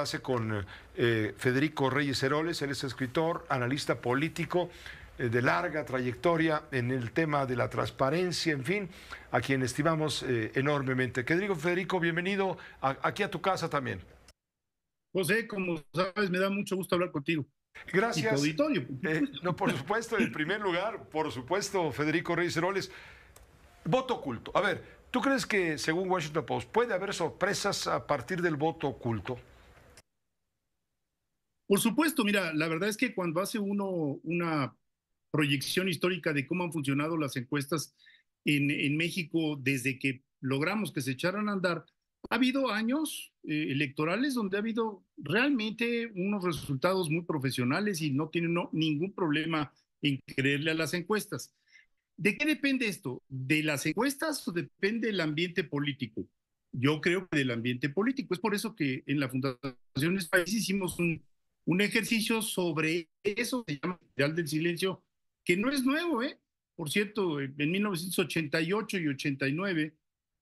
hace con eh, Federico Reyes Heroles, él es escritor, analista político eh, de larga trayectoria en el tema de la transparencia, en fin, a quien estimamos eh, enormemente. digo Federico, bienvenido aquí a tu casa también. José, como sabes, me da mucho gusto hablar contigo. Gracias. Y auditorio. no, por supuesto, en primer lugar, por supuesto, Federico Reyes Heroles. Voto oculto. A ver, ¿Tú crees que, según Washington Post, puede haber sorpresas a partir del voto oculto? Por supuesto, mira, la verdad es que cuando hace uno una proyección histórica de cómo han funcionado las encuestas en, México desde que logramos que se echaran a andar, ha habido años eh, electorales donde ha habido realmente unos resultados muy profesionales y no tiene ningún problema en creerle a las encuestas. ¿De qué depende esto? ¿De las encuestas o depende del ambiente político? Yo creo que del ambiente político. Es por eso que en la Fundación país hicimos un, un ejercicio sobre eso se llama ideal del Silencio, que no es nuevo, ¿eh? Por cierto, en 1988 y 89,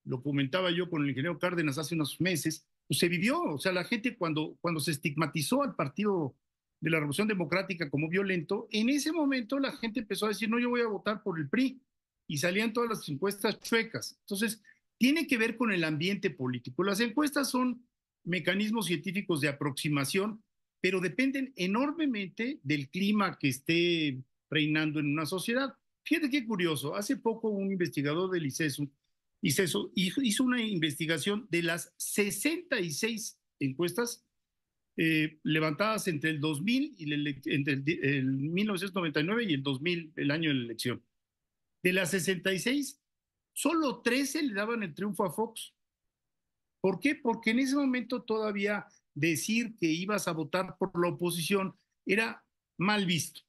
lo comentaba yo con el ingeniero Cárdenas hace unos meses, pues se vivió, o sea, la gente cuando, cuando se estigmatizó al Partido de la Revolución Democrática como violento, en ese momento la gente empezó a decir, no, yo voy a votar por el PRI, y salían todas las encuestas chuecas. Entonces, tiene que ver con el ambiente político. Las encuestas son mecanismos científicos de aproximación pero dependen enormemente del clima que esté reinando en una sociedad. Fíjate qué curioso, hace poco un investigador del ICESU, hizo una investigación de las 66 encuestas eh, levantadas entre el 2000 y entre el, el 1999 y el 2000, el año de la elección. De las 66, solo 13 le daban el triunfo a Fox. ¿Por qué? Porque en ese momento todavía decir que ibas a votar por la oposición era mal visto.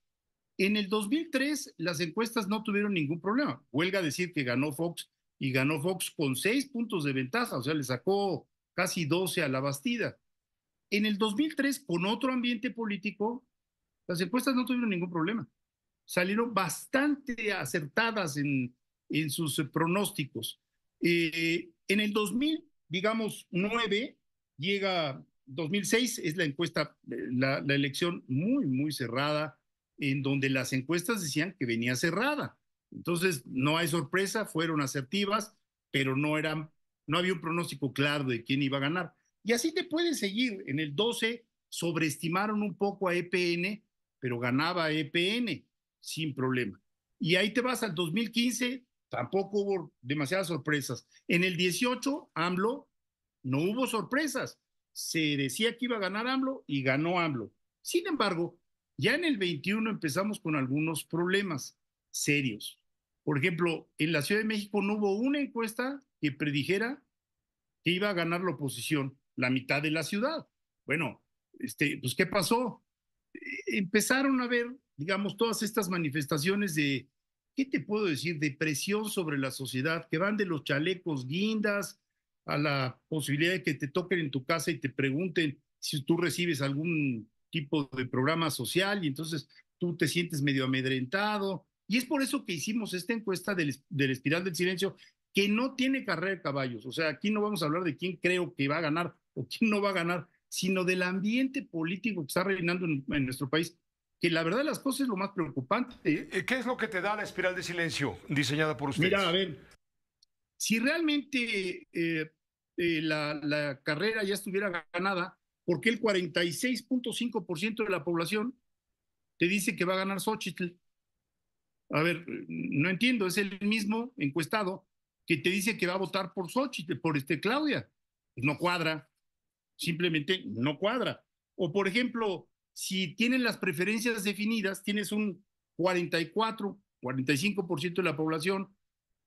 En el 2003 las encuestas no tuvieron ningún problema. Huelga decir que ganó Fox y ganó Fox con seis puntos de ventaja, o sea, le sacó casi doce a la Bastida. En el 2003, con otro ambiente político, las encuestas no tuvieron ningún problema. Salieron bastante acertadas en, en sus eh, pronósticos. Eh, en el 2000, digamos, 9, llega 2006 es la encuesta, eh, la, elección muy, muy cerrada, en donde las encuestas decían que venía cerrada. Entonces, no hay sorpresa, fueron asertivas, pero no, eran, no había un pronóstico claro de quién iba a ganar. Y así te puedes seguir. En el 12 sobreestimaron un poco a EPN, pero ganaba EPN sin problema. Y ahí te vas al 2015, tampoco hubo demasiadas sorpresas. En el 18, AMLO, no hubo sorpresas se decía que iba a ganar AMLO y ganó AMLO. Sin embargo, ya en el 21 empezamos con algunos problemas serios. Por ejemplo, en la Ciudad de México no hubo una encuesta que predijera que iba a ganar la oposición, la mitad de la ciudad. Bueno, este, pues ¿qué pasó? E, empezaron a ver, digamos, todas estas manifestaciones de, ¿qué te puedo decir? De presión sobre la sociedad, que van de los chalecos guindas, a la posibilidad de que te toquen en tu casa y te pregunten si tú recibes algún tipo de programa social y entonces tú te sientes medio amedrentado. Y es por eso que hicimos esta encuesta del, del Espiral del Silencio, que no tiene carrera de caballos. O sea, aquí no vamos a hablar de quién creo que va a ganar o quién no va a ganar, sino del ambiente político que está reinando en, nuestro país, que la verdad las cosas es lo más preocupante. ¿eh? ¿Qué es lo que te da la espiral de silencio diseñada por ustedes? Mira, a ver, si realmente eh, eh, la, carrera ya estuviera ganada, ¿por qué el 46.5% de la población te dice que va a ganar Xochitl? A ver, no entiendo, es el mismo encuestado que te dice que va a votar por Xochitl, por este Claudia. Pues no cuadra, simplemente no cuadra. O por ejemplo, si tienen las preferencias definidas, tienes un 44, 45% de la población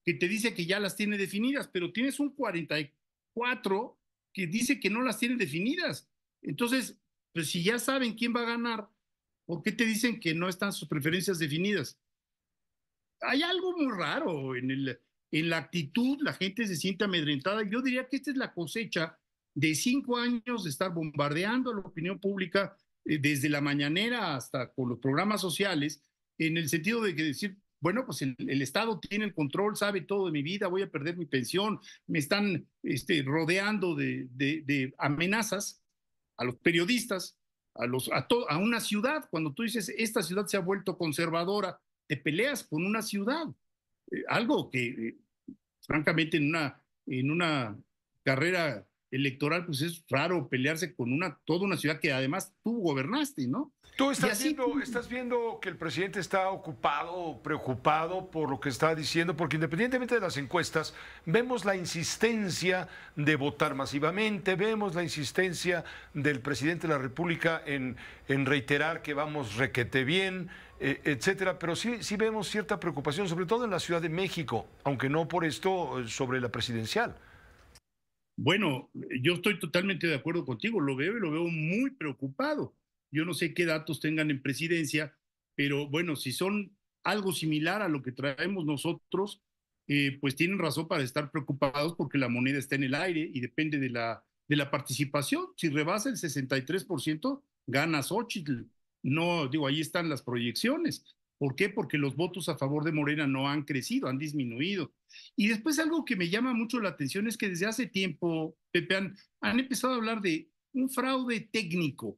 que te dice que ya las tiene definidas, pero tienes un 44 que dice que no las tiene definidas. Entonces, pues si ya saben quién va a ganar, ¿por qué te dicen que no están sus preferencias definidas? Hay algo muy raro en, el, en la actitud, la gente se siente amedrentada. Yo diría que esta es la cosecha de cinco años de estar bombardeando a la opinión pública eh, desde la mañanera hasta con los programas sociales, en el sentido de que decir, bueno, pues el, Estado tiene el control, sabe todo de mi vida, voy a perder mi pensión, me están este, rodeando de, de, amenazas a los periodistas, a, los, a, a una ciudad. Cuando tú dices, esta ciudad se ha vuelto conservadora, te peleas con una ciudad. Eh, algo que, eh, francamente, en una, en una carrera electoral, pues es raro pelearse con una, toda una ciudad que además tú gobernaste, ¿no? Tú estás, viendo, estás viendo que el presidente está ocupado, preocupado por lo que está diciendo, porque independientemente de las encuestas, vemos la insistencia de votar masivamente, vemos la insistencia del presidente de la República en, en reiterar que vamos requete bien, eh, etcétera. Pero sí, sí vemos cierta preocupación, sobre todo en la Ciudad de México, aunque no por esto eh, sobre la presidencial. Bueno, yo estoy totalmente de acuerdo contigo, lo veo y lo veo muy preocupado. Yo no sé qué datos tengan en presidencia, pero bueno, si son algo similar a lo que traemos nosotros, eh, pues tienen razón para estar preocupados porque la moneda está en el aire y depende de la, de la participación. Si rebasa el 63%, ganas Xochitl. No, digo, ahí están las proyecciones. ¿Por qué? Porque los votos a favor de Morena no han crecido, han disminuido. Y después algo que me llama mucho la atención es que desde hace tiempo, Pepe, han, empezado a hablar de un fraude técnico.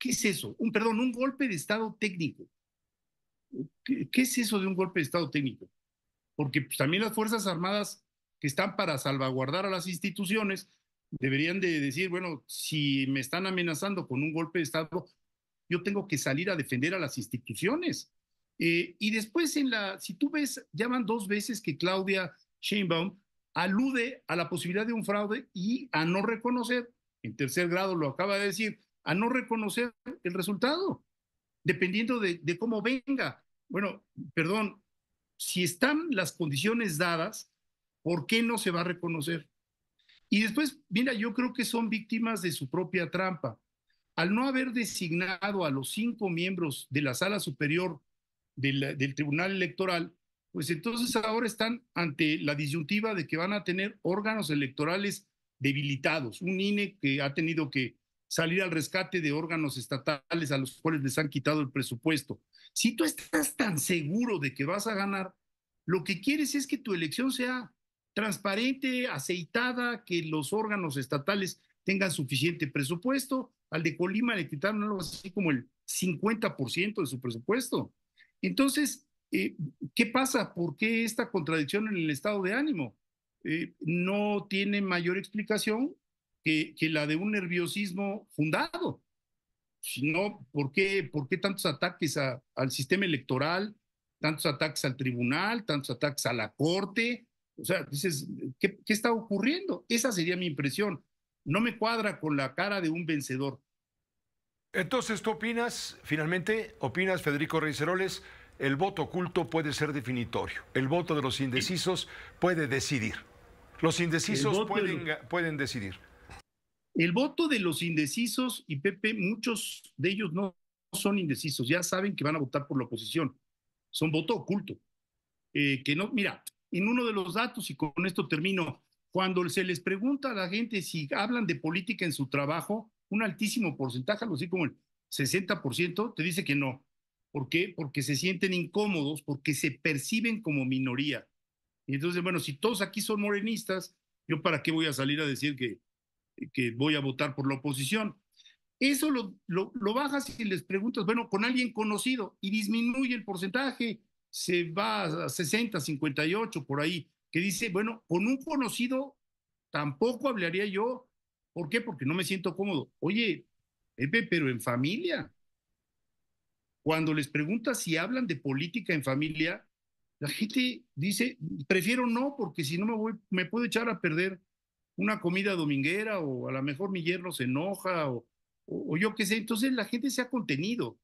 ¿Qué es eso? Un, perdón, un golpe de Estado técnico. ¿Qué, es eso de un golpe de Estado técnico? Porque pues, también las Fuerzas Armadas que están para salvaguardar a las instituciones deberían de decir, bueno, si me están amenazando con un golpe de Estado, yo tengo que salir a defender a las instituciones. Eh, y después, en la, si tú ves, ya van dos veces que Claudia Sheinbaum alude a la posibilidad de un fraude y a no reconocer, en tercer grado lo acaba de decir, a no reconocer el resultado, dependiendo de, de cómo venga. Bueno, perdón, si están las condiciones dadas, ¿por qué no se va a reconocer? Y después, mira, yo creo que son víctimas de su propia trampa al no haber designado a los cinco miembros de la sala superior del, Tribunal Electoral, pues entonces ahora están ante la disyuntiva de que van a tener órganos electorales debilitados, un INE que ha tenido que salir al rescate de órganos estatales a los cuales les han quitado el presupuesto. Si tú estás tan seguro de que vas a ganar, lo que quieres es que tu elección sea transparente, aceitada, que los órganos estatales tengan suficiente presupuesto al de Colima le quitaron algo así como el 50% de su presupuesto. Entonces, eh, ¿qué pasa? ¿Por qué esta contradicción en el estado de ánimo? Eh, no tiene mayor explicación que, la de un nerviosismo fundado. Si ¿por qué, por qué tantos ataques al sistema electoral, tantos ataques al tribunal, tantos ataques a la corte? O sea, dices, qué está ocurriendo? Esa sería mi impresión no me cuadra con la cara de un vencedor. Entonces, ¿tú opinas, finalmente, opinas, Federico Reiseroles, el voto oculto puede ser definitorio, el voto de los indecisos puede decidir, los indecisos pueden, decidir. El voto de los indecisos, y Pepe, muchos de ellos no son indecisos, ya saben que van a votar por la oposición, son voto oculto. Eh, que no, mira, en uno de los datos, y con esto termino, cuando se les pregunta a la gente si hablan de política en su trabajo, un altísimo porcentaje, algo así como el 60%, te dice que no. ¿Por qué? Porque se sienten incómodos, porque se perciben como minoría. Y entonces, bueno, si todos aquí son morenistas, ¿yo para qué voy a salir a decir que, que voy a votar por la oposición? Eso lo, lo, lo, bajas y les preguntas, bueno, con alguien conocido y disminuye el porcentaje, se va a 60, 58, por ahí que dice, bueno, con un conocido tampoco hablaría yo. ¿Por qué? Porque no me siento cómodo. Oye, pero en familia. Cuando les preguntas si hablan de política en familia, la gente dice, prefiero no, porque si no me voy, me puedo echar a perder una comida dominguera, o a lo mejor mi yerno se enoja, o, o yo qué sé. Entonces la gente se ha contenido.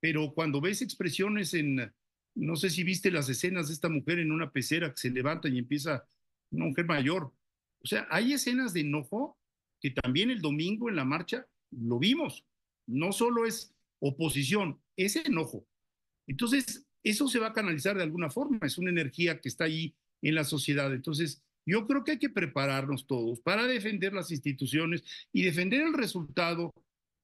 Pero cuando ves expresiones en, no sé si viste las escenas de esta mujer en una pecera que se levanta y empieza, una mujer mayor. O sea, hay escenas de enojo que también el domingo en la marcha lo vimos. No solo es oposición, es enojo. Entonces, eso se va a canalizar de alguna forma, es una energía que está ahí en la sociedad. Entonces, yo creo que hay que prepararnos todos para defender las instituciones y defender el resultado,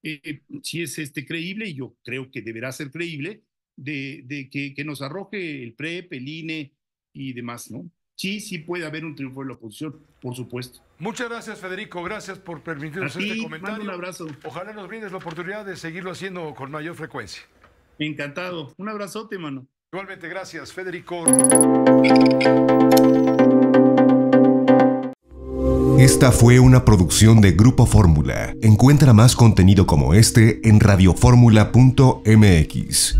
eh, eh, si es este creíble, y yo creo que deberá ser creíble, de, que, nos arroje el PREP, el INE y demás, ¿no? Sí, sí puede haber un triunfo de la oposición, por supuesto. Muchas gracias, Federico. Gracias por permitirnos este comentario. Mando un abrazo. Ojalá nos brindes la oportunidad de seguirlo haciendo con mayor frecuencia. Encantado. Un abrazote, mano. Igualmente, gracias, Federico. Esta fue una producción de Grupo Fórmula. Encuentra más contenido como este en radioformula.mx.